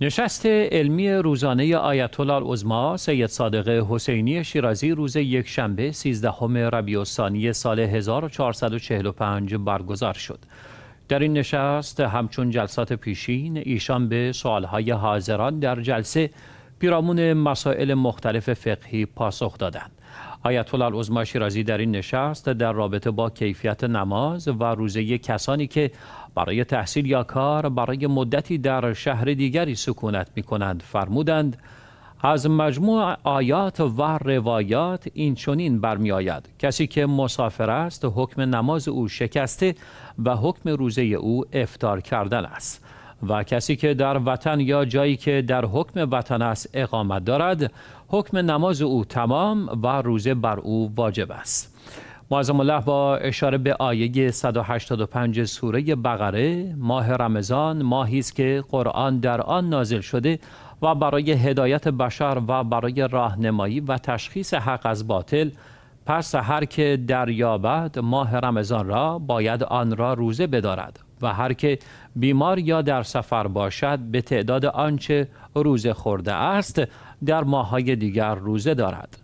نشست علمی روزانه آیت الله عظما سید صادق حسینی شیرازی روز یک شنبه 13 ربیع الثانی سال 1445 برگزار شد. در این نشست همچون جلسات پیشین ایشان به سوالهای حاضران در جلسه پیرامون مسائل مختلف فقهی پاسخ دادند. آیت الله شیرازی در این نشست در رابطه با کیفیت نماز و روزه کسانی که برای تحصیل یا کار برای مدتی در شهر دیگری سکونت می کنند فرمودند از مجموع آیات و روایات این چنین برمی آید کسی که مسافر است حکم نماز او شکسته و حکم روزه او افتار کردن است و کسی که در وطن یا جایی که در حکم وطن است اقامت دارد حکم نماز او تمام و روزه بر او واجب است معظم الله با اشاره به آیه 185 سوره بقره ماه رمضان ماهی است که قرآن در آن نازل شده و برای هدایت بشر و برای راهنمایی و تشخیص حق از باطل پس هر که دریابد ماه رمضان را باید آن را روزه بدارد و هر که بیمار یا در سفر باشد به تعداد آنچه روزه خورده است در ماهای دیگر روزه دارد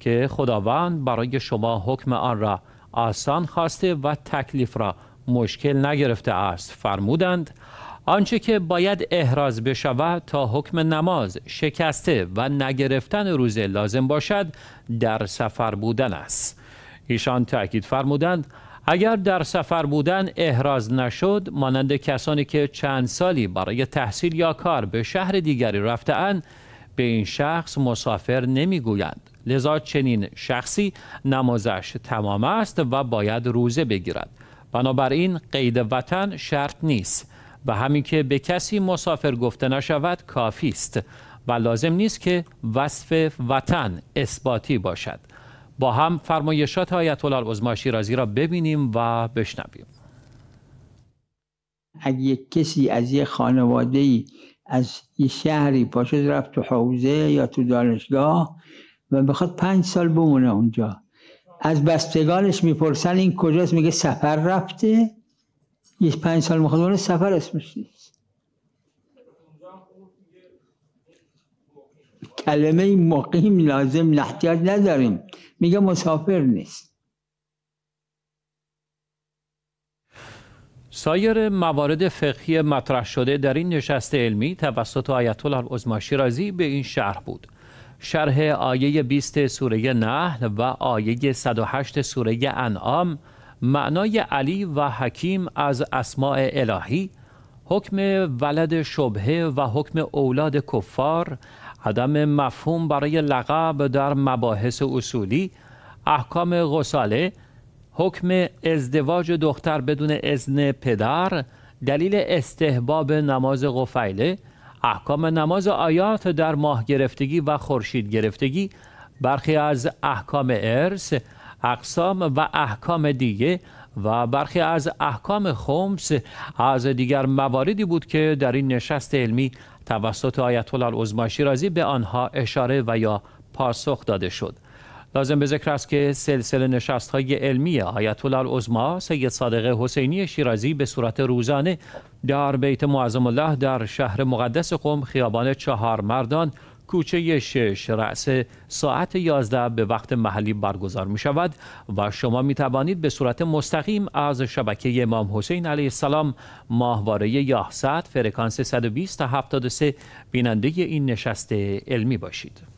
که خداوند برای شما حکم آن را آسان خواسته و تکلیف را مشکل نگرفته است فرمودند آنچه که باید احراز بشود تا حکم نماز شکسته و نگرفتن روزه لازم باشد در سفر بودن است ایشان تأکید فرمودند اگر در سفر بودن احراز نشد مانند کسانی که چند سالی برای تحصیل یا کار به شهر دیگری رفتهاند به این شخص مسافر نمیگویند لذا چنین شخصی نمازش تمام است و باید روزه بگیرد بنابراین قید وطن شرط نیست و همین که به کسی مسافر گفته نشود کافی است و لازم نیست که وصف وطن اثباتی باشد با هم فرمایشات آیت الله عظما شیرازی را ببینیم و بشنویم اگه کسی از یه خانواده ای از یه شهری پاشد رفت تو حوزه یا تو دانشگاه و بخواد پنج سال بمونه اونجا از بستگانش میپرسن این کجاست میگه سفر رفته یه پنج سال میخواد سفر اسمش نیست کلمه مقیم لازم نحتیاج نداریم میگه مسافر نیست سایر موارد فقهی مطرح شده در این نشست علمی توسط آیت الله العظما شیرازی به این شرح بود شرح آیه 20 سوره نحل و آیه 108 سوره انعام معنای علی و حکیم از اسماع الهی حکم ولد شبه و حکم اولاد کفار عدم مفهوم برای لقب در مباحث اصولی احکام غساله حکم ازدواج دختر بدون اذن پدر دلیل استحباب نماز قفیله احکام نماز آیات در ماه گرفتگی و خورشید گرفتگی برخی از احکام ارث اقسام و احکام دیگه و برخی از احکام خمس از دیگر مواردی بود که در این نشست علمی توسط آیت الله شیرازی به آنها اشاره و یا پاسخ داده شد لازم به ذکر است که سلسله نشست های علمی آیت الله سید صادق حسینی شیرازی به صورت روزانه در بیت معظم الله در شهر مقدس قم خیابان چهار مردان کوچه شش رأس ساعت 11 به وقت محلی برگزار می شود و شما می توانید به صورت مستقیم از شبکه امام حسین علیه السلام ماهواره 11 فرکانس 120 تا 73 بیننده این نشست علمی باشید.